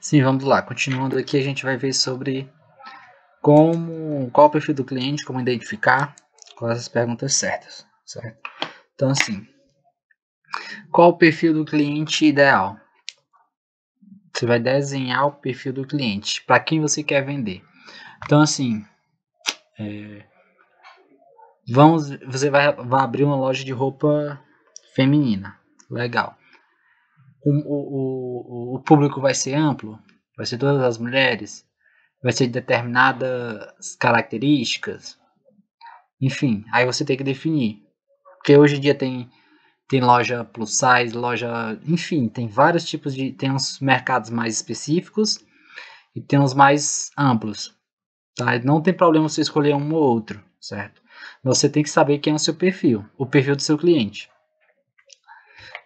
Sim, vamos lá. Continuando aqui, a gente vai ver sobre como qual o perfil do cliente, como identificar, quais as perguntas certas, certo? Então, assim, qual o perfil do cliente ideal? Você vai desenhar o perfil do cliente, para quem você quer vender. Então, assim, é, vamos, você vai, vai abrir uma loja de roupa feminina, legal o, o, o público vai ser amplo, vai ser todas as mulheres, vai ser determinadas características, enfim, aí você tem que definir. Porque hoje em dia tem, tem loja plus size, loja. Enfim, tem vários tipos de. Tem uns mercados mais específicos e tem uns mais amplos. Tá? Não tem problema você escolher um ou outro, certo? Você tem que saber quem é o seu perfil, o perfil do seu cliente.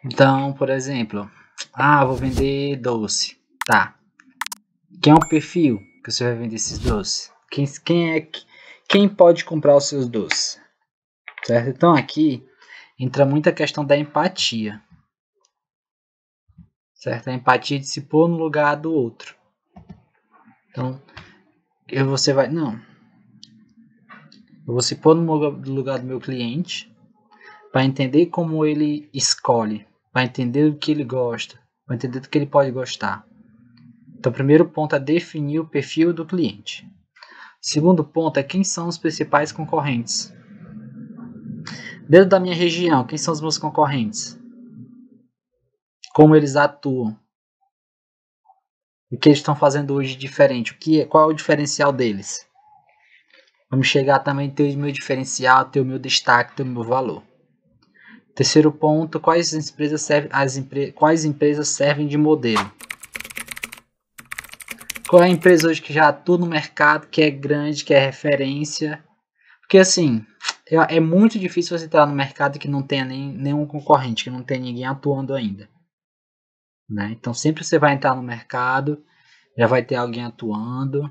Então, por exemplo, ah, vou vender doce. Tá. Quem é o perfil que você vai vender esses doces? Quem, quem é quem pode comprar os seus doces? Certo? Então aqui entra muita questão da empatia. Certo? A empatia de se pôr no lugar do outro. Então, eu, você vai, não. Eu vou se pôr no lugar do meu cliente para entender como ele escolhe vai entender o que ele gosta, vai entender do que ele pode gostar. Então, o primeiro ponto é definir o perfil do cliente. Segundo ponto é quem são os principais concorrentes. Dentro da minha região, quem são os meus concorrentes? Como eles atuam? O que eles estão fazendo hoje diferente? O que, é, qual é o diferencial deles? Vamos chegar também a ter o meu diferencial, ter o meu destaque, ter o meu valor. Terceiro ponto, quais empresas servem, as empre, quais empresas servem de modelo? Qual é a empresa hoje que já atua no mercado, que é grande, que é referência? Porque assim, é muito difícil você entrar no mercado que não tenha nem, nenhum concorrente, que não tenha ninguém atuando ainda. Né? Então sempre você vai entrar no mercado, já vai ter alguém atuando.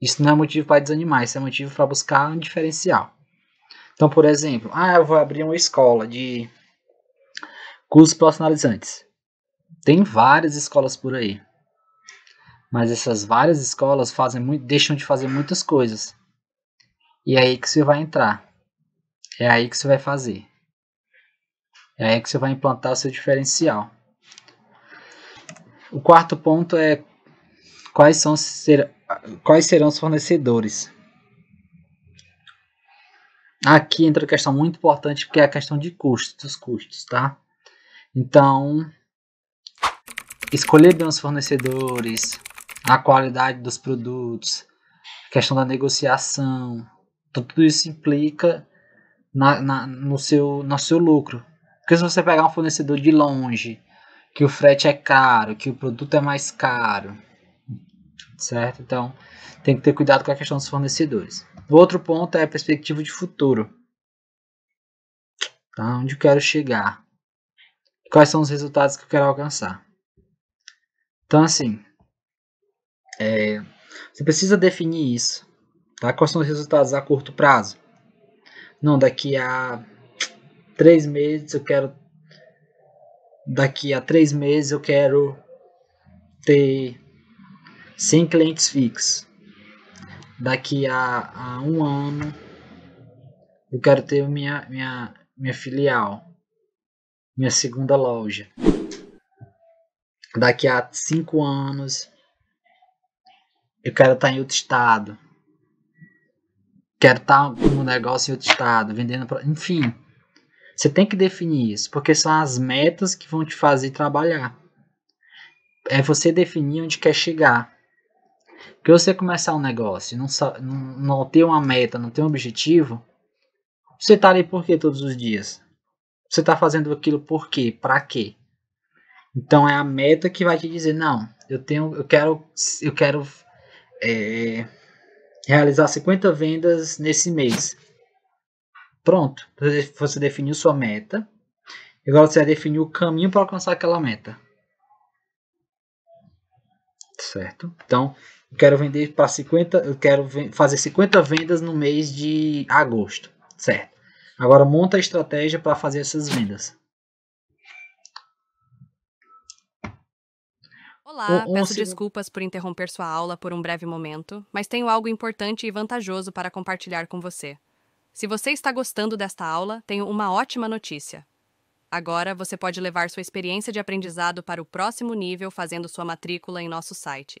Isso não é motivo para desanimar, isso é motivo para buscar um diferencial. Então, por exemplo, ah, eu vou abrir uma escola de cursos profissionalizantes. Tem várias escolas por aí. Mas essas várias escolas fazem muito, deixam de fazer muitas coisas. E é aí que você vai entrar. É aí que você vai fazer. É aí que você vai implantar o seu diferencial. O quarto ponto é quais, são, ser, quais serão os fornecedores aqui entra uma questão muito importante, que é a questão de custos, dos custos, tá? Então, escolher bem os fornecedores, a qualidade dos produtos, a questão da negociação, tudo isso implica na, na, no, seu, no seu lucro. Porque se você pegar um fornecedor de longe, que o frete é caro, que o produto é mais caro, certo? Então, tem que ter cuidado com a questão dos fornecedores. O outro ponto é a perspectiva de futuro. Tá? Onde eu quero chegar? Quais são os resultados que eu quero alcançar? Então, assim, é, você precisa definir isso. Tá? Quais são os resultados a curto prazo? Não, daqui a três meses eu quero. Daqui a três meses eu quero ter 100 clientes fixos daqui a, a, um ano eu quero ter minha, minha, minha filial, minha segunda loja. Daqui a cinco anos eu quero estar em outro estado. Quero estar com um negócio em outro estado, vendendo. para Enfim, você tem que definir isso, porque são as metas que vão te fazer trabalhar. É você definir onde quer chegar porque você começar um negócio e não, não, não ter uma meta, não ter um objetivo, você tá ali por quê todos os dias? Você tá fazendo aquilo por quê? Pra quê? Então é a meta que vai te dizer, não, eu tenho, eu quero, eu quero é, realizar 50 vendas nesse mês. Pronto, você definiu sua meta. E agora você vai definir o caminho para alcançar aquela meta. Certo? Então, quero vender para 50, eu quero fazer 50 vendas no mês de agosto, certo? Agora monta a estratégia para fazer essas vendas. Olá, um, peço desculpas por interromper sua aula por um breve momento, mas tenho algo importante e vantajoso para compartilhar com você. Se você está gostando desta aula, tenho uma ótima notícia. Agora você pode levar sua experiência de aprendizado para o próximo nível fazendo sua matrícula em nosso site.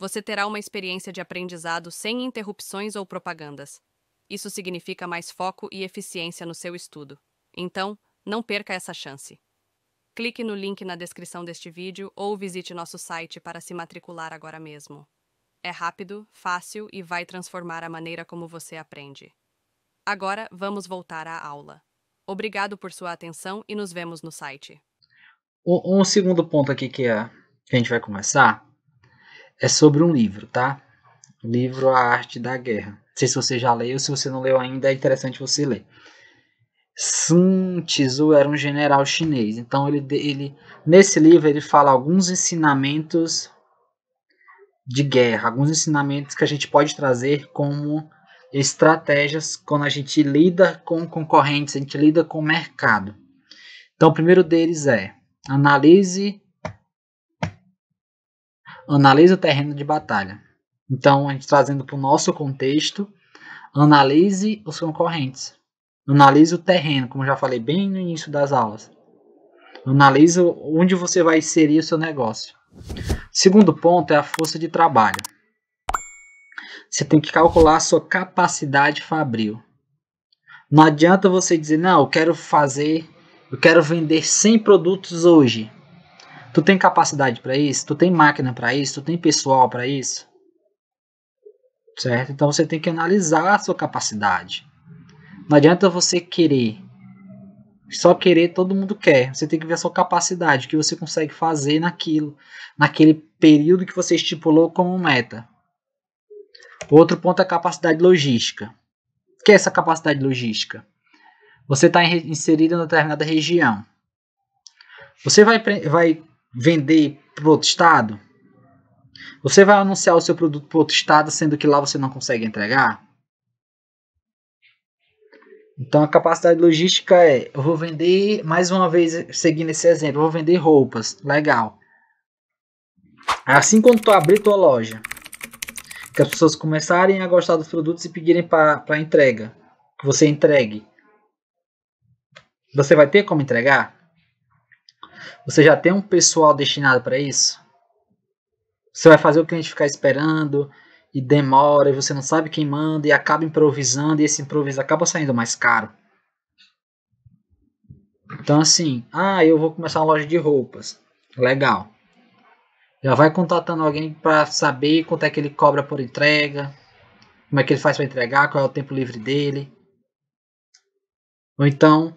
você terá uma experiência de aprendizado sem interrupções ou propagandas. Isso significa mais foco e eficiência no seu estudo. Então, não perca essa chance. Clique no link na descrição deste vídeo ou visite nosso site para se matricular agora mesmo. É rápido, fácil e vai transformar a maneira como você aprende. Agora, vamos voltar à aula. Obrigado por sua atenção e nos vemos no site. Um, um segundo ponto aqui que é, a gente vai começar é sobre um livro, tá? livro A Arte da Guerra. Não sei se você já leu, se você não leu ainda, é interessante você ler. Sun Tzu era um general chinês, então ele, ele nesse livro ele fala alguns ensinamentos de guerra, alguns ensinamentos que a gente pode trazer como estratégias quando a gente lida com concorrentes, a gente lida com o mercado. Então, o primeiro deles é analise analise o terreno de batalha. Então, a gente trazendo para o nosso contexto, analise os concorrentes. Analise o terreno, como já falei bem no início das aulas. Analise onde você vai inserir o seu negócio. Segundo ponto é a força de trabalho. Você tem que calcular a sua capacidade fabril. Não adianta você dizer, não, eu quero fazer, eu quero vender 100 produtos hoje. Tu tem capacidade para isso? Tu tem máquina para isso? Tu tem pessoal para isso? Certo? Então você tem que analisar a sua capacidade. Não adianta você querer. Só querer todo mundo quer. Você tem que ver a sua capacidade, o que você consegue fazer naquilo, naquele período que você estipulou como meta. Outro ponto é a capacidade logística. O que é essa capacidade logística? Você está inserido em determinada região. Você vai, vai vender para outro estado? Você vai anunciar o seu produto para outro estado, sendo que lá você não consegue entregar? Então a capacidade logística é: eu vou vender, mais uma vez, seguindo esse exemplo, eu vou vender roupas. Legal. Assim quando tu abrir tua loja, que as pessoas começarem a gostar dos produtos e pedirem para entrega, que você entregue. Você vai ter como entregar? Você já tem um pessoal destinado para isso? Você vai fazer o cliente ficar esperando e demora, e você não sabe quem manda, e acaba improvisando, e esse improviso acaba saindo mais caro. Então, assim, ah, eu vou começar uma loja de roupas. Legal. Já vai contatando alguém para saber quanto é que ele cobra por entrega, como é que ele faz para entregar, qual é o tempo livre dele. Ou então,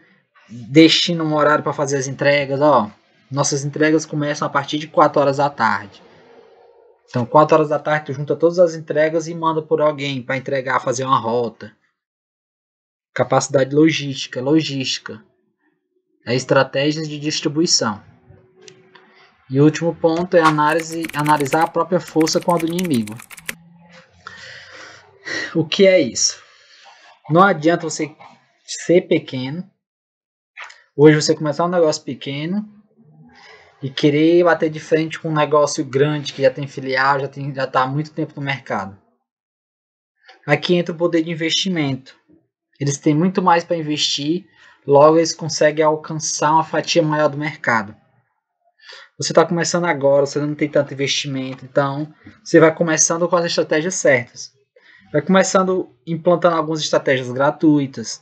destina um horário para fazer as entregas, ó. Nossas entregas começam a partir de 4 horas da tarde. Então, 4 horas da tarde, tu junta todas as entregas e manda por alguém para entregar, fazer uma rota. Capacidade logística, logística. É estratégias de distribuição. E o último ponto é análise, analisar a própria força com a do inimigo. O que é isso? Não adianta você ser pequeno. Hoje você começar um negócio pequeno e querer bater de frente com um negócio grande que já tem filial, já tem, já está há muito tempo no mercado. Aqui entra o poder de investimento. Eles têm muito mais para investir, logo eles conseguem alcançar uma fatia maior do mercado. Você está começando agora, você não tem tanto investimento, então você vai começando com as estratégias certas. Vai começando implantando algumas estratégias gratuitas,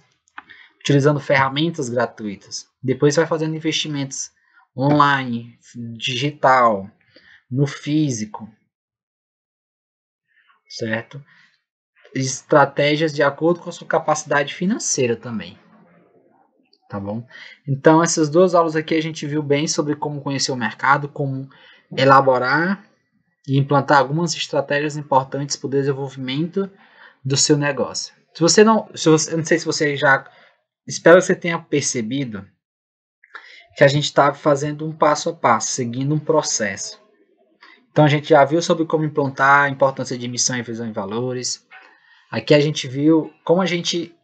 utilizando ferramentas gratuitas. Depois vai fazendo investimentos online, digital, no físico, certo? Estratégias de acordo com a sua capacidade financeira também. Tá bom? Então, essas duas aulas aqui a gente viu bem sobre como conhecer o mercado, como elaborar e implantar algumas estratégias importantes para o desenvolvimento do seu negócio. Se você não, se você, eu não sei se você já, espero que você tenha percebido que a gente está fazendo um passo a passo, seguindo um processo. Então a gente já viu sobre como implantar a importância de missão e visão em valores. Aqui a gente viu como a gente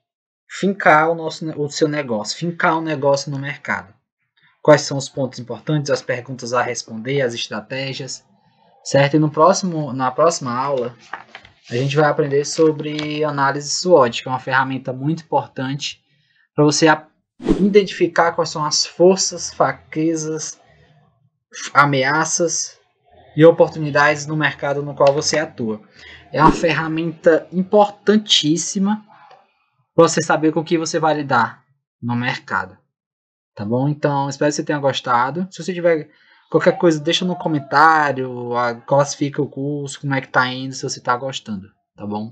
fincar o nosso o seu negócio, fincar o um negócio no mercado. Quais são os pontos importantes, as perguntas a responder, as estratégias, certo? E no próximo, na próxima aula, a gente vai aprender sobre análise SWOT, que é uma ferramenta muito importante para você identificar quais são as forças, fraquezas, ameaças e oportunidades no mercado no qual você atua. É uma ferramenta importantíssima para você saber com que você vai lidar no mercado. Tá bom? Então, espero que você tenha gostado. Se você tiver qualquer coisa, deixa no comentário, classifica o curso, como é que tá indo, se você tá gostando, tá bom?